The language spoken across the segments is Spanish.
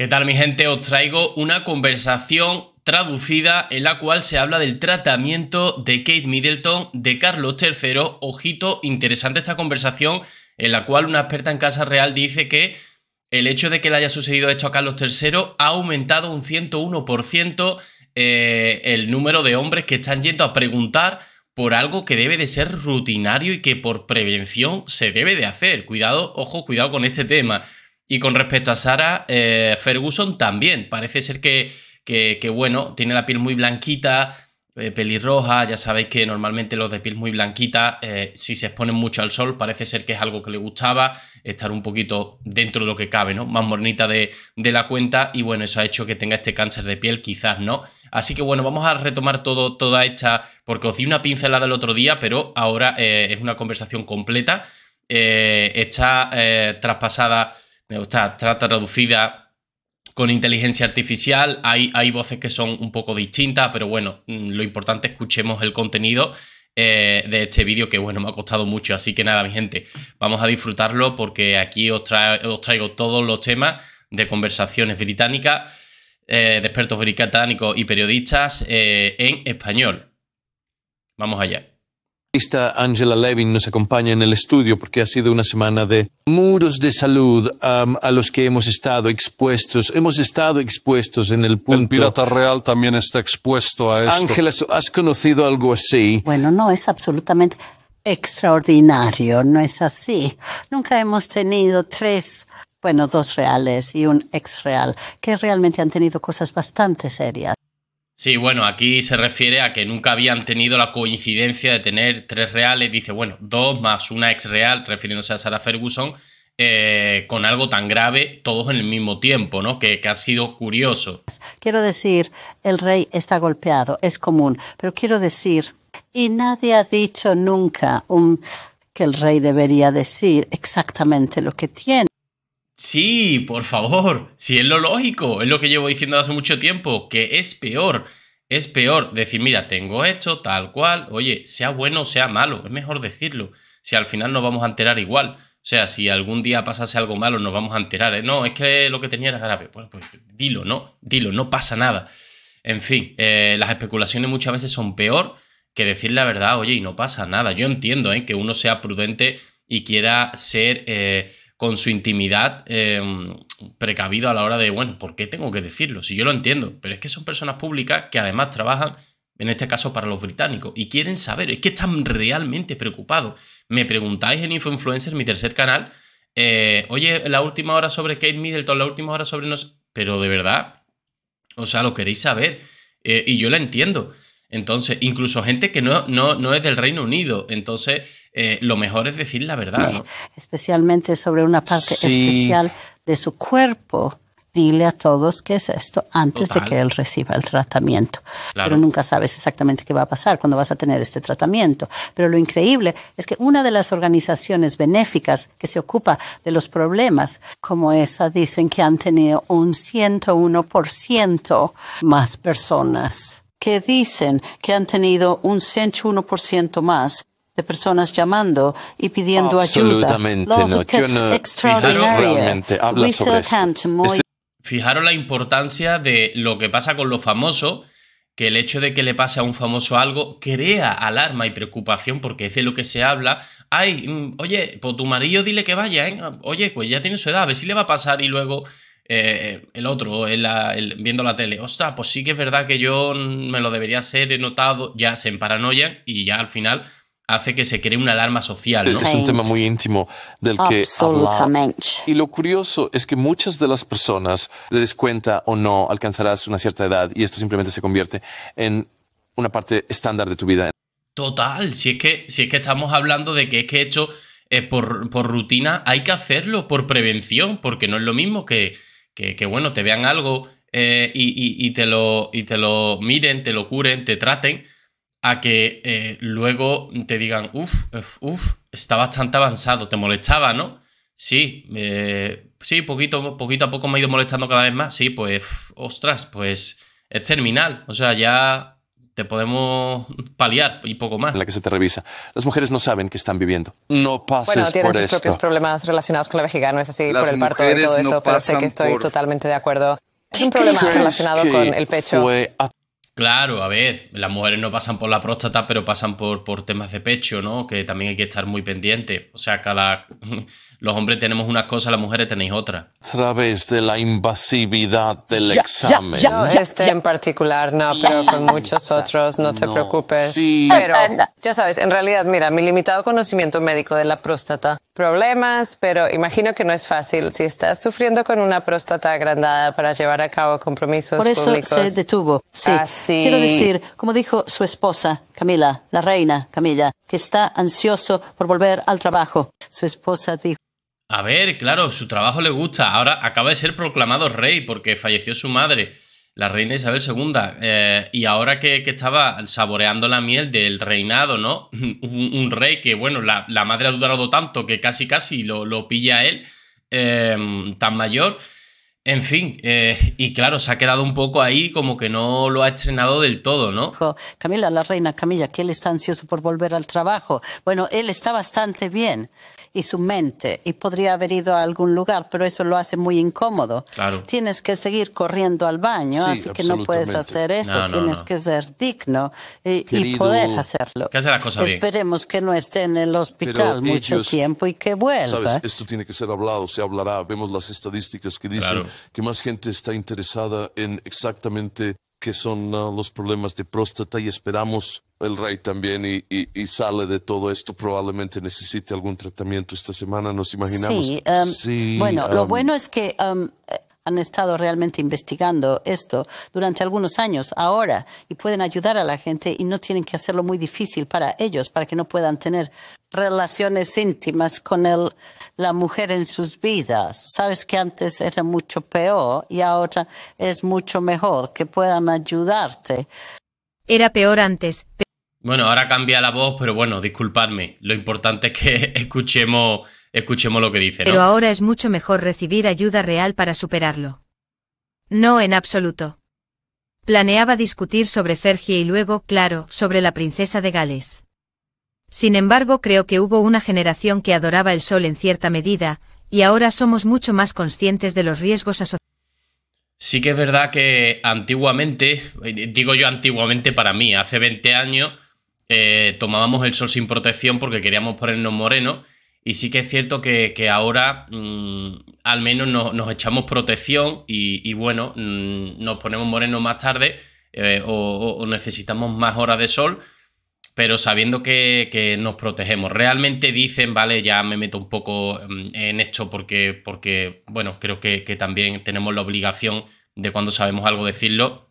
¿Qué tal mi gente? Os traigo una conversación traducida en la cual se habla del tratamiento de Kate Middleton de Carlos III. Ojito, interesante esta conversación en la cual una experta en Casa Real dice que el hecho de que le haya sucedido esto a Carlos III ha aumentado un 101% eh, el número de hombres que están yendo a preguntar por algo que debe de ser rutinario y que por prevención se debe de hacer. Cuidado, ojo, cuidado con este tema. Y con respecto a Sara, eh, Ferguson también. Parece ser que, que, bueno, tiene la piel muy blanquita, eh, pelirroja. Ya sabéis que normalmente los de piel muy blanquita, eh, si se exponen mucho al sol, parece ser que es algo que le gustaba, estar un poquito dentro de lo que cabe, ¿no? Más mornita de, de la cuenta. Y bueno, eso ha hecho que tenga este cáncer de piel, quizás, ¿no? Así que bueno, vamos a retomar todo, toda esta, porque os di una pincelada el otro día, pero ahora es una conversación completa. está traspasada está, trata traducida con inteligencia artificial. Hay, hay, voces que son un poco distintas, pero bueno, mm, lo importante es escuchemos el contenido eh, de este vídeo que bueno, me ha costado mucho. Así que nada, mi gente, vamos a disfrutarlo porque aquí os, traigo todos los temas de conversaciones británicas, eh, de expertos británicos y periodistas eh, en español. Vamos allá. Esta Angela Levin nos acompaña en el estudio porque ha sido una semana de muros de salud a los que hemos estado expuestos. Hemos estado expuestos en el punto. El pirata real también está expuesto a esto. Ángela, ¿has conocido algo así? Bueno, no, es absolutamente extraordinario, no es así. Nunca hemos tenido tres bueno, dos reales y un ex real, que realmente han tenido cosas bastante serias. Sí, bueno, aquí se refiere a que nunca habían tenido la coincidencia de tener tres reales, dice, bueno, dos más una ex real, refiriéndose a Sarah Ferguson, eh, con algo tan grave todos en el mismo tiempo, ¿no? Que, ha sido curioso. Quiero decir, el rey está golpeado, es común, pero quiero decir, y nadie ha dicho nunca que el rey debería decir exactamente lo que tiene. Sí, por favor, si es lo lógico, es lo que llevo diciendo hace mucho tiempo, que es peor, es peor decir, mira, tengo esto, tal cual, oye, sea bueno o sea malo, es mejor decirlo, si al final nos vamos a enterar igual, o sea, si algún día pasase algo malo nos vamos a enterar, ¿eh? no, es que lo que tenía era grave, pues dilo, no, dilo, no pasa nada. En fin, eh, las especulaciones muchas veces son peor que decir la verdad, oye, y no pasa nada, yo entiendo ¿eh? que uno sea prudente y quiera ser... Eh, con su intimidad em, precavido a la hora de, bueno, ¿por qué tengo que decirlo? Si yo lo entiendo, pero es que son personas públicas que además trabajan, en este caso para los británicos, y quieren saber, es que están realmente preocupados. Me preguntáis en InfoInfluencer, mi tercer canal, eh, oye, la última hora sobre Kate Middleton, la última hora sobre... Nos... Pero de verdad, o sea, lo queréis saber, eh, y yo lo entiendo. Entonces, incluso gente que no, no, no es del Reino Unido. Entonces, eh, lo mejor es decir la verdad. Especialmente sobre una parte especial de su cuerpo. Dile a todos qué es esto antes de que él reciba el tratamiento. Pero nunca sabes exactamente qué va a pasar cuando vas a tener este tratamiento. Pero lo increíble es que una de las organizaciones benéficas que se ocupa de los problemas como esa dicen que han tenido un 101% más personas que dicen que han tenido un 101% más de personas llamando y pidiendo ayuda. No. Yo no. Fijaros realmente habla sobre esto. Este- la importancia de lo que pasa con los famosos, que el hecho de que le pase a un famoso algo crea alarma y preocupación porque es de lo que se habla. Ay, mm, oye, pues tu marido dile que vaya, ¿eh? Oye, pues ya tiene su edad, a ver si le va a pasar y luego eh, el otro, viendo la tele, ostras, pues sí que es verdad que yo me lo debería ser, he notado, ya se paranoia y ya al final hace que se cree una alarma social. Es un tema muy íntimo del que Y lo curioso es que muchas de las personas, le des cuenta o no, alcanzarás una cierta edad y esto simplemente se convierte en una parte estándar de tu vida. Total, si es que, es que estamos hablando de que es que hecho por, por rutina, hay que hacerlo por prevención, porque no es lo mismo que que, bueno, te vean algo eh, y, te lo, y te lo miren, te lo curen, te traten, a que eh, luego te digan, uff, uff, uf, está bastante avanzado, te molestaba, ¿no? Sí, eh, sí, poquito, poquito a poco me ha ido molestando cada vez más. Sí, pues, ostras, pues es terminal. O sea, ya te podemos paliar y poco más. la que se te revisa. Las mujeres no saben que están viviendo. No pases bueno, tienen sus propios problemas relacionados con la vejiga, no es así por el parto y todo eso, pero sé que estoy totalmente de acuerdo. Es un problema relacionado con el pecho. Claro, a ver, las mujeres no pasan por la próstata, pero pasan por, por temas de pecho, ¿no? Que también hay que estar muy pendiente. O sea, cada. Los hombres tenemos una cosa, las mujeres tenéis otra. A través de la invasividad del examen. Ya, este en particular, no, pero con muchos otros, no te preocupes. Sí. Pero, ya sabes, en realidad, mira, mi limitado conocimiento médico de la próstata problemas, pero imagino que no es fácil. Si estás sufriendo con una próstata agrandada para llevar a cabo compromisos Por eso se detuvo. Sí. Quiero decir, como dijo su esposa, Camila, la reina Camila, que está ansioso por volver al trabajo. Su esposa dijo. A ver, claro, su trabajo le gusta. Ahora acaba de ser proclamado rey porque falleció su madre la reina Isabel II. Eh, y ahora que, que, estaba saboreando la miel del reinado, ¿no? Un, rey que, bueno, la, la, madre ha dudado tanto que casi casi lo, lo pilla él, em, tan mayor. En fin, eh, y claro, se ha quedado un poco ahí como que no lo ha estrenado del todo, ¿no? Camila, la reina Camilla, que él está ansioso por volver al trabajo. Bueno, él está bastante bien y su mente y podría haber ido a algún lugar, pero eso lo hace muy incómodo. Tienes que seguir corriendo al baño, así que no puedes hacer eso, tienes que ser digno eh, y, poder hacerlo. Esperemos que no esté en el hospital mucho tiempo y que vuelva. esto tiene que ser hablado, se hablará, vemos las estadísticas que dicen que más gente está interesada en exactamente que son ah, los problemas de próstata y esperamos el rey también y, sale de todo esto. Probablemente necesite algún tratamiento esta semana, nos imaginamos. Sí, em, bueno, lo em, bueno es que em, han estado realmente investigando esto durante algunos años ahora y pueden ayudar a la gente y no tienen que hacerlo muy difícil para ellos, para que no puedan tener relaciones íntimas con el, la mujer en sus vidas. Sabes que antes era mucho peor y ahora es mucho mejor que puedan ayudarte. Era peor antes. Bueno, ahora cambia la voz, pero bueno, disculpadme. Lo importante es que escuchemos Escuchemos lo que dice. Pero ahora es mucho mejor recibir ayuda real para superarlo. No en absoluto. Planeaba discutir sobre Fergie y luego, claro, sobre la princesa de Gales. Sin embargo, creo que hubo una generación que adoraba el sol en cierta medida, y ahora somos mucho más conscientes de los riesgos asociados. Sí que es verdad que antiguamente, eh, digo yo antiguamente para mí, hace 20 años eh, tomábamos el sol sin protección porque queríamos ponernos morenos y sí que es cierto que, ahora mm, al menos nos echamos protección y, bueno, mm, nos ponemos morenos más tarde eh, o, necesitamos más horas de sol, pero sabiendo que, nos protegemos. Realmente dicen, vale, ya me meto un poco mm, en esto porque, porque bueno, creo que también tenemos la obligación de cuando sabemos algo decirlo.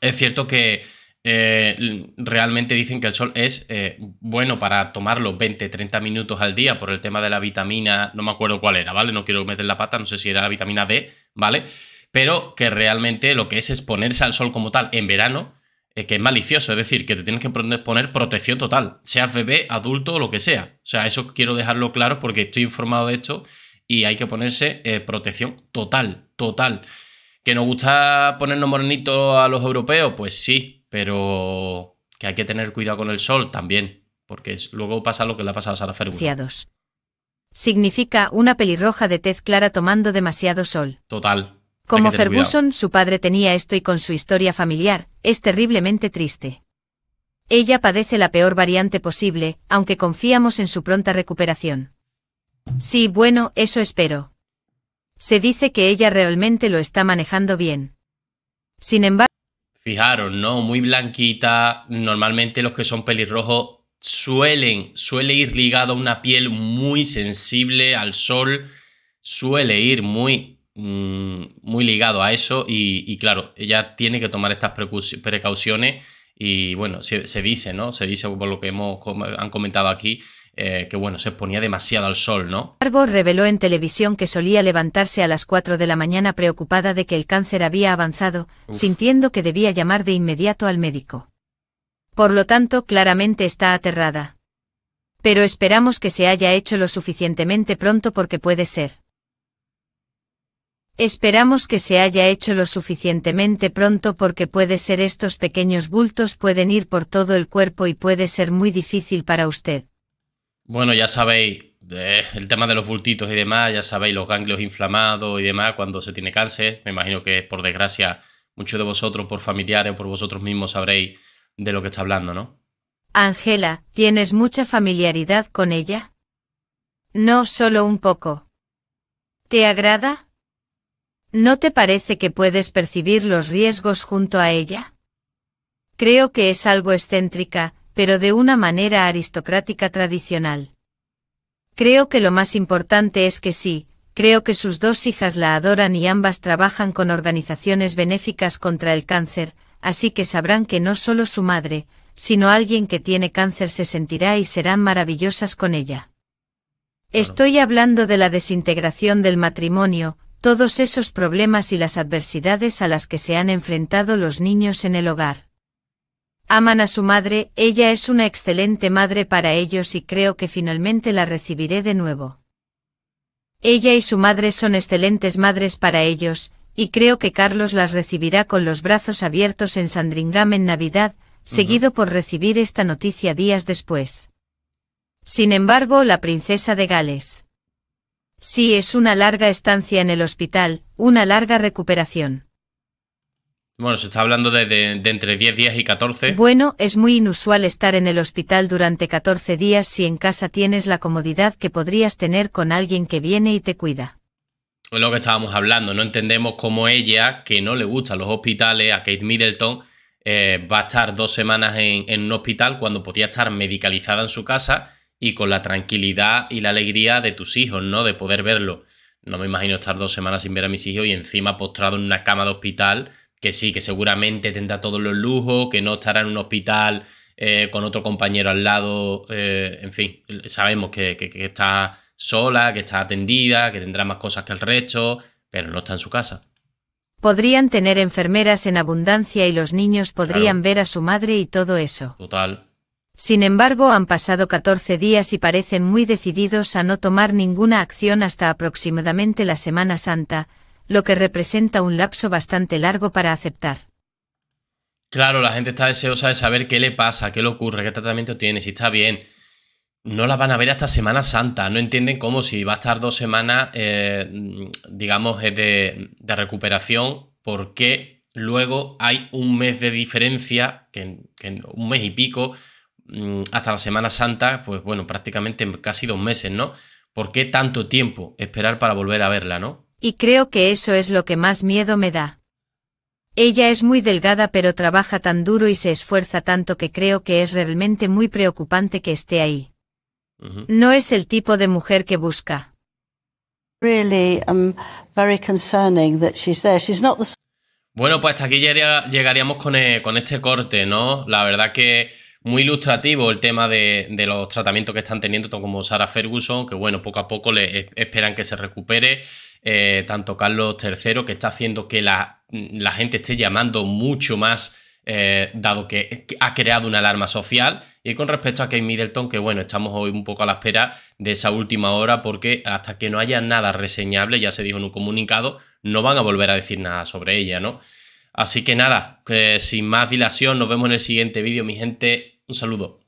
Es cierto que eh, realmente dicen que el sol es eh, bueno para tomarlo 20-30 minutos al día por el tema de la vitamina, no me acuerdo cuál era, ¿vale? No quiero meter la pata, no sé si era la vitamina D, ¿vale? Pero que realmente lo que es exponerse al sol como tal en verano, eh, que es malicioso, es decir, que te tienes que poner protección total, seas bebé, adulto o lo que sea. O sea, eso quiero dejarlo claro porque estoy informado de esto y hay que ponerse protección total, total. ¿Que nos gusta ponernos morenitos a los europeos? Pues sí, pero que hay que tener cuidado con el sol también, porque luego pasa lo que le ha pasado a Sara Ferguson. Significa una pelirroja de tez clara tomando demasiado sol. Total. Como Ferguson, su padre tenía esto y con su historia familiar, es terriblemente triste. Ella padece la peor variante posible, aunque confiamos en su pronta recuperación. Sí, bueno, eso espero. Se dice que ella realmente lo está manejando bien. Sin embargo, Fijaros, ¿no? Muy blanquita. Normalmente los que son pelirrojos suelen, suele ir ligado a una piel muy sensible al sol. Suele ir muy, mm, muy ligado a eso. Y, y claro, ella tiene que tomar estas precauciones y bueno, se, dice, ¿no? Se dice por lo que hemos, han comentado aquí, eh, que bueno, se ponía demasiado al sol, ¿no? Arbor reveló en televisión que solía levantarse a las 4 de la mañana preocupada de que el cáncer había avanzado, sintiendo que debía llamar de inmediato al médico. Por lo tanto, claramente está aterrada. Pero esperamos que se haya hecho lo suficientemente pronto porque puede ser. Esperamos que se haya hecho lo suficientemente pronto porque puede ser estos pequeños bultos pueden ir por todo el cuerpo y puede ser muy difícil para usted. Bueno, ya sabéis, el tema de los bultitos y demás, ya sabéis, los ganglios inflamados y demás cuando se tiene cáncer, me imagino que por desgracia muchos de vosotros por familiares o por vosotros mismos sabréis de lo que está hablando, ¿no? Angela, ¿tienes mucha familiaridad con ella? No, solo un poco. ¿Te agrada? ¿No te parece que puedes percibir los riesgos junto a ella? Creo que es algo excéntrica, pero de una manera aristocrática tradicional. Creo que lo más importante es que sí, creo que sus dos hijas la adoran y ambas trabajan con organizaciones benéficas contra el cáncer, así que sabrán que no solo su madre, sino alguien que tiene cáncer se sentirá y serán maravillosas con ella. Estoy hablando de la desintegración del matrimonio, todos esos problemas y las adversidades a las que se han enfrentado los niños en el hogar. Aman a su madre, ella es una excelente madre para ellos y creo que finalmente la recibiré de nuevo. Ella y su madre son excelentes madres para ellos, y creo que Carlos las recibirá con los brazos abiertos en Sandringham en Navidad, seguido por recibir esta noticia días después. Sin embargo, la princesa de Gales Sí, es una larga estancia en el hospital, una larga recuperación. Bueno, se está hablando de, entre 10 días y 14. Bueno, es muy inusual estar en el hospital durante 14 días si en casa tienes la comodidad que podrías tener con alguien que viene y te cuida. Es lo que estábamos hablando, no entendemos cómo ella, que no le gustan los hospitales, a Kate Middleton, eh, va a estar dos semanas en, en un hospital cuando podía estar medicalizada en su casa y con la tranquilidad y la alegría de tus hijos, ¿no? De poder verlo. No me imagino estar dos semanas sin ver a mis hijos y encima postrado en una cama de hospital, que sí, que seguramente tendrá todos los lujos, que no estará en un hospital eh, con otro compañero al lado, eh, en fin, sabemos que, que, está sola, que está atendida, que tendrá más cosas que el resto, pero no está en su casa. Podrían tener enfermeras en abundancia y los niños podrían ver a su madre y todo eso. Total. Sin embargo, han pasado 14 días y parecen muy decididos a no tomar ninguna acción hasta aproximadamente la Semana Santa, lo que representa un lapso bastante largo para aceptar. Claro, la gente está deseosa de saber qué le pasa, qué le ocurre, qué tratamiento tiene, si está bien. No la van a ver hasta Semana Santa, no entienden cómo si va a estar dos semanas, eh, digamos, eh, de, recuperación, porque luego hay un mes de diferencia, que, que un mes y pico, Mm, hasta la Semana Santa, pues bueno, prácticamente casi dos meses, ¿no? ¿Por qué tanto tiempo esperar para volver a verla, no? Y creo que eso es lo que más miedo me da. Ella es muy delgada pero trabaja tan duro y se esfuerza tanto que creo que es realmente muy preocupante que esté ahí. No es el tipo de mujer que busca. Um, bueno, pues hasta aquí llegaríamos con, eh, con este corte, ¿no? La verdad que muy ilustrativo el tema de, los tratamientos que están teniendo, tanto como Sara Ferguson, que bueno, poco a poco le e, esperan que se recupere, eh, tanto Carlos III, que está haciendo que la, gente esté llamando mucho más, eh, dado que ha creado una alarma social. Y con respecto a Kate Middleton, que bueno, estamos hoy un poco a la espera de esa última hora, porque hasta que no haya nada reseñable, ya se dijo en un comunicado, no van a volver a decir nada sobre ella, ¿no? Así que nada, sin más dilación, nos vemos en el siguiente vídeo, mi gente. Un saludo.